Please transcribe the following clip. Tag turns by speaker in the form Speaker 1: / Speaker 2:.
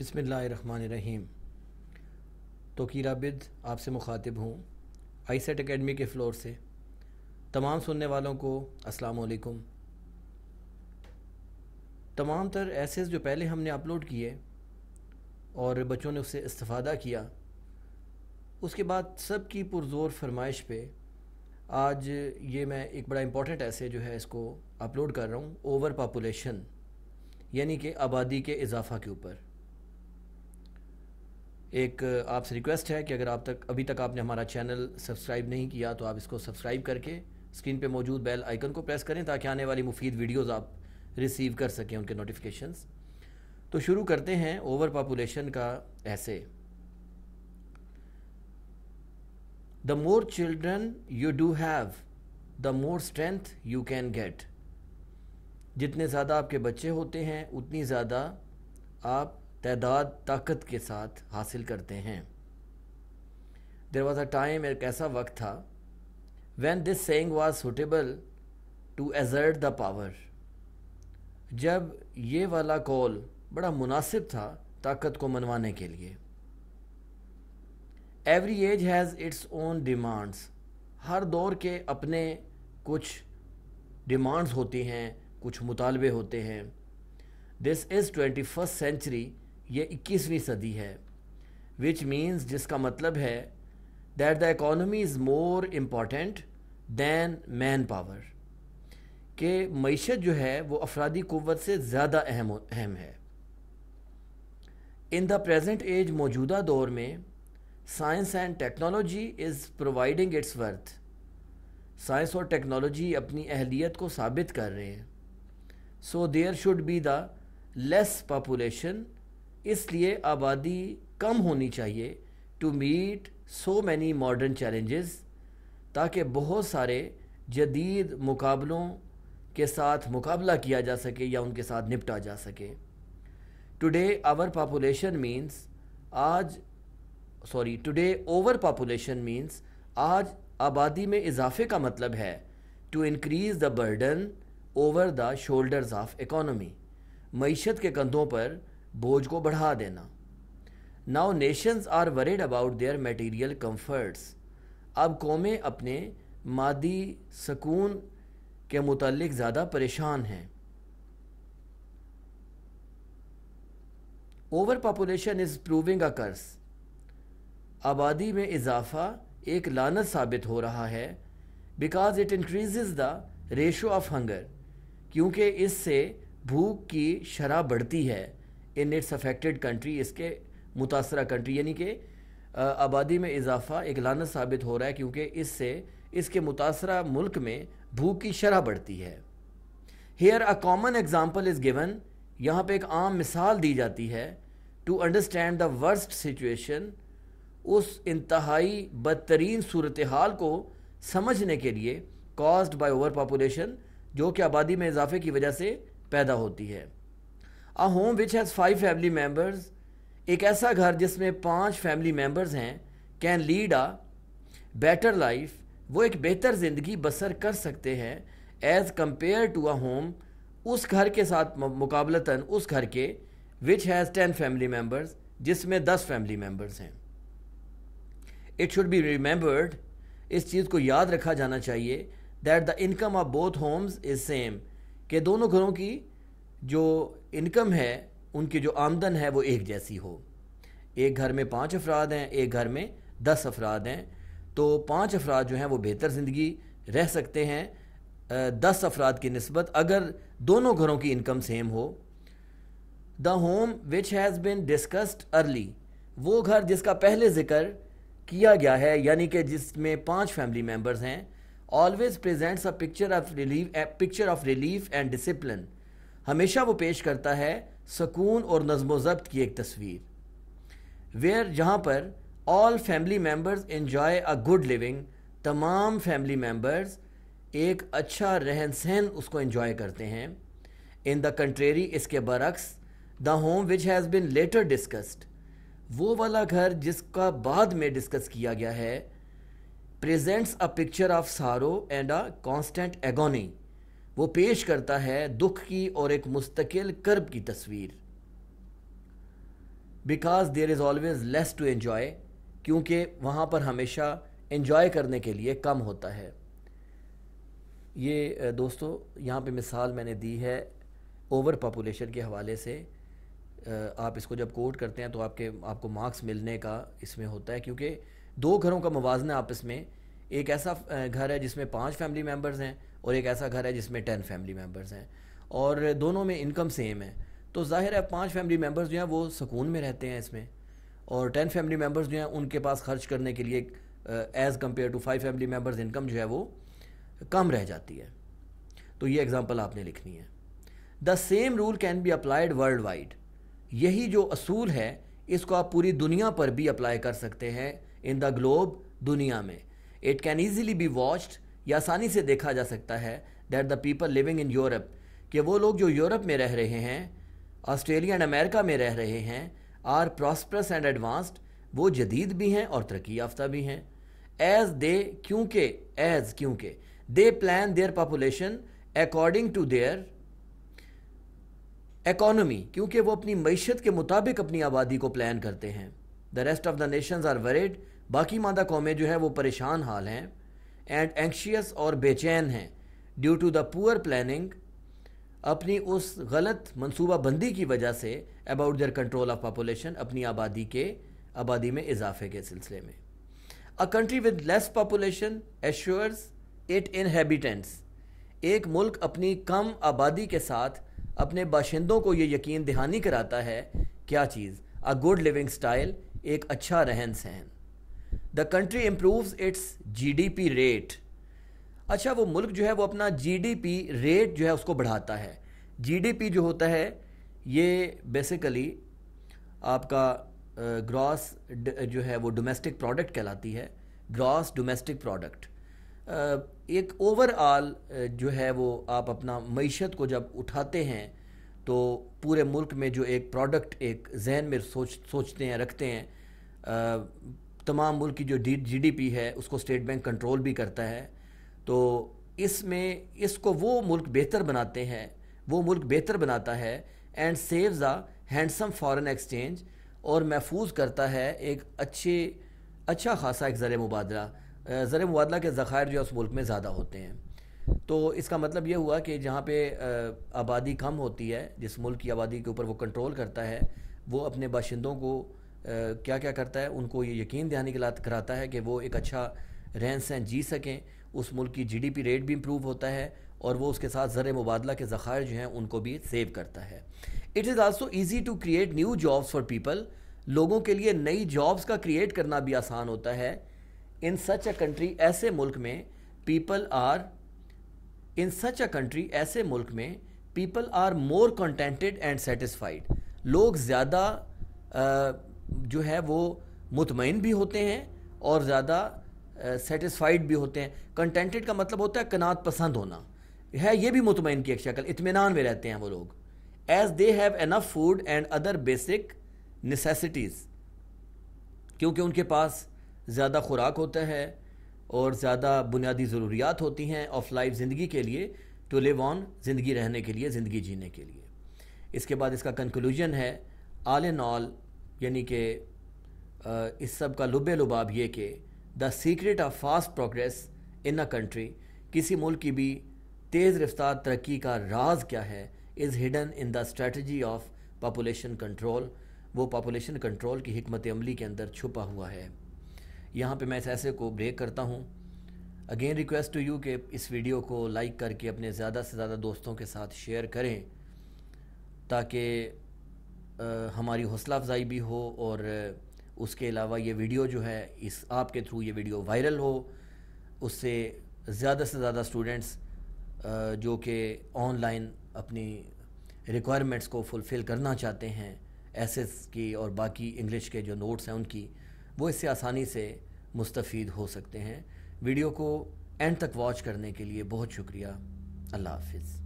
Speaker 1: बसमीम तोकीर बिद आपसे मुखातिब हूँ आई सेट अकेडमी के फ़्लोर से तमाम सुनने वालों को असलकुम तमाम तर ऐसे जो पहले हमने अपलोड किए और बच्चों ने उससे इस्ता किया उसके बाद सब की पुरजोर फरमाइश पे आज ये मैं एक बड़ा इम्पोर्टेंट ऐसे जो है इसको अपलोड कर रहा हूँ ओवर पापुलेशन यानी कि आबादी के इजाफ़ा के ऊपर एक आपसे रिक्वेस्ट है कि अगर आप तक अभी तक आपने हमारा चैनल सब्सक्राइब नहीं किया तो आप इसको सब्सक्राइब करके स्क्रीन पे मौजूद बेल आइकन को प्रेस करें ताकि आने वाली मुफीद वीडियोस आप रिसीव कर सकें उनके नोटिफिकेशंस तो शुरू करते हैं ओवर पॉपुलेशन का ऐसे the more children you do have the more strength you can get जितने ज़्यादा आपके बच्चे होते हैं उतनी ज़्यादा आप तदाद ताकत के साथ हासिल करते हैं देर वॉज अ टाइम एक ऐसा वक्त था when this thing was suitable to exert the power जब ये वाला कॉल बड़ा मुनासिब था ताकत को मनवाने के लिए every age has its own demands हर दौर के अपने कुछ डिमांड्स होती हैं कुछ मुतालबे होते हैं this is twenty first century ये 21वीं सदी है विच मीन्स जिसका मतलब है that the economy is more important than man power कि मीशत जो है वो अफरादी क़वत से ज़्यादा अहम अहम है इन द प्रेजेंट एज मौजूदा दौर में science and technology is providing its worth science और टेक्नोलॉजी अपनी अहलियत को साबित कर रहे हैं so there should be the less population इसलिए आबादी कम होनी चाहिए to meet so many modern challenges ताकि बहुत सारे जदीद मुकाबलों के साथ मुकाबला किया जा सके या उनके साथ निपटा जा सके टुडे आवर पापोलेशन मीन्स आज sorry today over population means आज आबादी में इजाफे का मतलब है to increase the burden over the shoulders of economy मीशत के कंधों पर बोझ को बढ़ा देना now nations are worried about their material comforts अब कौमें अपने मादी सकून के मुतालिक ज़्यादा परेशान हैं over population is proving a curse आबादी में इजाफा एक लानत साबित हो रहा है because it increase the ratio of hunger क्योंकि इससे भूख की शराब बढ़ती है इन इट्स अफेक्टेड कंट्री इसके मुतासर कंट्री यानी कि आबादी में इजाफा एक लानत साबित हो रहा है क्योंकि इससे इसके मुतासर मुल्क में भूख की शरह बढ़ती है here a common example is given यहाँ पर एक आम मिसाल दी जाती है to understand the worst situation उस इंतहाई बदतरीन सूरत हाल को समझने के लिए कॉज्ड बाई ओवर पापोलेशन जो कि आबादी में इजाफे की वजह से पैदा होती है a home which has five family members एक ऐसा घर जिसमें पाँच फैमिली मेम्बर्स हैं can lead a better life वो एक बेहतर ज़िंदगी बसर कर सकते हैं as compare to a home उस घर के साथ मुकाबलतन उस घर के which has ten family members जिसमें दस फैमिली मेम्बर्स हैं इट शुड बी रिमेंबर्ड इस चीज़ को याद रखा जाना चाहिए that the income of both homes is same के दोनों घरों की जो इनकम है उनकी जो आमदन है वो एक जैसी हो एक घर में पाँच अफराद हैं एक घर में दस अफराद हैं तो पाँच अफराद जो हैं वो बेहतर ज़िंदगी रह सकते हैं दस अफराद की नस्बत अगर दोनों घरों की इनकम सेम हो the home which has been discussed early वो घर जिसका पहले जिक्र किया गया है यानी कि जिसमें पाँच फैमिली मेम्बर्स हैं always presents a picture of relief picture of relief and discipline हमेशा वो पेश करता है सकून और नज़म ज़ब्त की एक तस्वीर वेयर जहाँ पर all family members enjoy a good living तमाम फैमिली मेम्बर्स एक अच्छा रहन सहन उसको इन्जॉय करते हैं इन द कंट्रेरी इसके बरक्स the home which has been later discussed वो वाला घर जिसका बाद में डिस्कस किया गया है presents a picture of sorrow and a constant agony वो पेश करता है दुख की और एक मुस्तकिल कर्ब की तस्वीर because there is always less to enjoy क्योंकि वहाँ पर हमेशा इन्जॉय करने के लिए कम होता है ये दोस्तों यहाँ पे मिसाल मैंने दी है ओवर पापोलेशन के हवाले से आप इसको जब कोट करते हैं तो आपके आपको मार्क्स मिलने का इसमें होता है क्योंकि दो घरों का मुजन आपस में एक ऐसा घर है जिसमें पाँच फैमिली मेम्बर्स हैं और एक ऐसा घर है जिसमें टेन फैमिली मेम्बर्स हैं और दोनों में इनकम सेम है तो जाहिर है पाँच फैमिली मेम्बर्स जो हैं वो सुकून में रहते हैं इसमें और टेन फैमिली मेम्बर्स जो हैं उनके पास खर्च करने के लिए as compare to five family members income जो है वो कम रह जाती है तो ये एग्ज़ाम्पल आपने लिखनी है the same rule can be applied worldwide यही जो असूल है इसको आप पूरी दुनिया पर भी अप्लाई कर सकते हैं इन द ग्लोब दुनिया में it can easily be watched या आसानी से देखा जा सकता है that the people living in Europe कि वो लोग जो यूरोप में रह रहे हैं ऑस्ट्रेलिया एंड अमेरिका में रह रहे हैं आर प्रॉस्परस एंड एडवांस्ड वो जदीद भी हैं और तरक्की याफ्ता भी हैं एज दे क्योंकि एज क्योंकि they plan their population according to their economy क्योंकि वो अपनी मीशत के मुताबिक अपनी आबादी को प्लान करते हैं the rest of the nations are worried बाकी मादा कौमें जो है वो परेशान हाल हैं एंड एंक्शियस और बेचैन हैं due to the poor planning अपनी उस गलत मनसूबाबंदी की वजह से about their control of population अपनी आबादी के आबादी में इजाफे के सिलसिले में a country with less population assures it inhabitants एक मुल्क अपनी कम आबादी के साथ अपने बाशिंदों को ये यकीन दहानी कराता है क्या चीज़ अ गुड लिविंग स्टाइल एक अच्छा रहन सहन the country improve its G D P rate अच्छा वो मुल्क जो है वो अपना जी डी पी रेट जो है उसको बढ़ाता है जी डी पी जो होता है ये बेसिकली आपका ग्रॉस जो है वो डोमेस्टिक प्रोडक्ट कहलाती है ग्रॉस डोमेस्टिक प्रोडक्ट एक ओवरऑल जो है वो आप अपना मीशत को जब उठाते हैं तो पूरे मुल्क में जो एक प्रोडक्ट एक जहन में सोच सोचते हैं रखते हैं तमाम मुल्क की जो जीडीपी है उसको स्टेट बैंक कंट्रोल भी करता है तो इसमें इसको वो मुल्क बेहतर बनाते हैं वो मुल्क बेहतर बनाता है and saves a handsome foreign exchange और महफूज करता है एक अच्छे अच्छा खासा एक ज़र मुबादला ज़र मुबादला के ज़ख़ायर जो है उस मुल्क में ज़्यादा होते हैं तो इसका मतलब ये हुआ कि जहाँ पे आबादी कम होती है जिस मुल्क की आबादी के ऊपर वो कंट्रोल करता है वो अपने बाशिंदों को क्या क्या करता है उनको ये यकीन दहानी कराता है कि वो एक अच्छा रहन सहन जी सकें उस मुल्क की जीडीपी रेट भी इम्प्रूव होता है और वो उसके साथ ज़र मुबादला के ज़खायर जो हैं उनको भी सेव करता है it is also easy to create new jobs for people लोगों के लिए नई जॉब्स का क्रिएट करना भी आसान होता है इन सच अ कंट्री ऐसे मुल्क में people are in such a country ऐसे मुल्क में people are more contented and satisfied लोग ज़्यादा जो है वो मुतमिन भी होते हैं और ज़्यादा सेटिस्फाइड भी होते हैं कंटेंटेड का मतलब होता है कनात पसंद होना है ये भी मुतमिन की एक शक्ल इतमान में रहते हैं वो लोग as they have enough food and other basic necessities क्योंकि उनके पास ज़्यादा खुराक होता है और ज़्यादा बुनियादी ज़रूरियात होती हैं ऑफ लाइफ ज़िंदगी के लिए टू लिव ऑन ज़िंदगी रहने के लिए ज़िंदगी जीने के लिए इसके बाद इसका कंक्लूजन है आल एन ऑल यानी कि इस सब का लुबे लुबाब ये कि the secret of fast progress in a country किसी मुल्क की भी तेज़ रफ्तार तरक्की का राज क्या है is hidden in the strategy of population control वो पापोलेशन कंट्रोल की हमत अमली के अंदर छुपा हुआ है यहाँ पे मैं इस ऐसे को ब्रेक करता हूँ अगेन रिक्वेस्ट टू यू कि इस वीडियो को लाइक करके अपने ज़्यादा से ज़्यादा दोस्तों के साथ शेयर करें ताकि हमारी हौसला अफजाई भी हो और उसके अलावा ये वीडियो जो है इस आपके थ्रू ये वीडियो वायरल हो उससे ज़्यादा से ज़्यादा स्टूडेंट्स जो कि ऑनलाइन अपनी रिक्वायरमेंट्स को फुलफ़िल करना चाहते हैं एस की और बाकी इंग्लिश के जो नोट्स हैं उनकी वो इससे आसानी से मुस्तफ़ हो सकते हैं वीडियो को एंड तक वॉच करने के लिए बहुत शुक्रिया अल्लाह हाफिज़